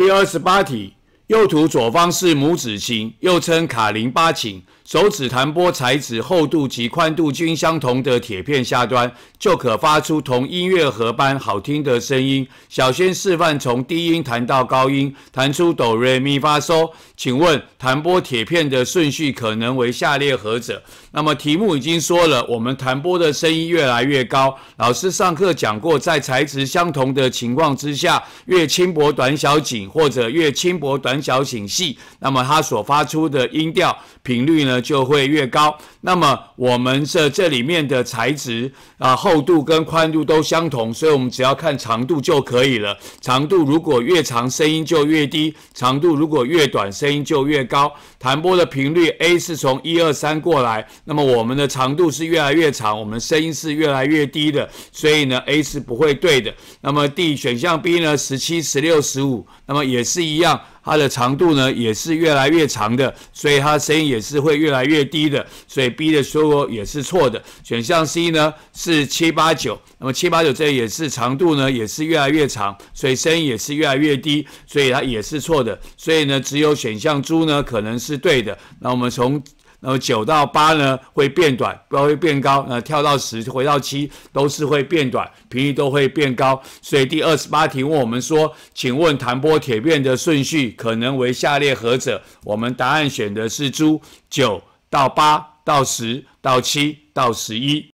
第二十八题，右图左方是拇指琴，又称卡林巴琴。手指弹拨材质、厚度及宽度均相同的铁片下端，就可发出同音乐盒般好听的声音。小心示范从低音弹到高音，弹出哆、瑞咪、发、嗦。请问弹拨铁片的顺序可能为下列何者？那么题目已经说了，我们弹拨的声音越来越高。老师上课讲过，在材质相同的情况之下，越轻薄短小紧，或者越轻薄短小紧细，那么它所发出的音调频率呢？就会越高。那么我们这这里面的材质啊，厚度跟宽度都相同，所以我们只要看长度就可以了。长度如果越长，声音就越低；长度如果越短，声音就越高。弹拨的频率 A 是从一二三过来，那么我们的长度是越来越长，我们声音是越来越低的，所以呢 A 是不会对的。那么 D 选项 B 呢，十七、十六、十五，那么也是一样。它的长度呢也是越来越长的，所以它声音也是会越来越低的，所以 B 的说入也是错的。选项 C 呢是七八九，那么七八九这也是长度呢也是越来越长，所以声音也是越来越低，所以它也是错的。所以呢只有选项猪呢可能是对的。那我们从。那么九到八呢，会变短，不会变高。那跳到十，回到七，都是会变短，频率都会变高。所以第二十八题问我们说，请问弹拨铁片的顺序可能为下列何者？我们答案选的是：猪九到八到十到七到十一。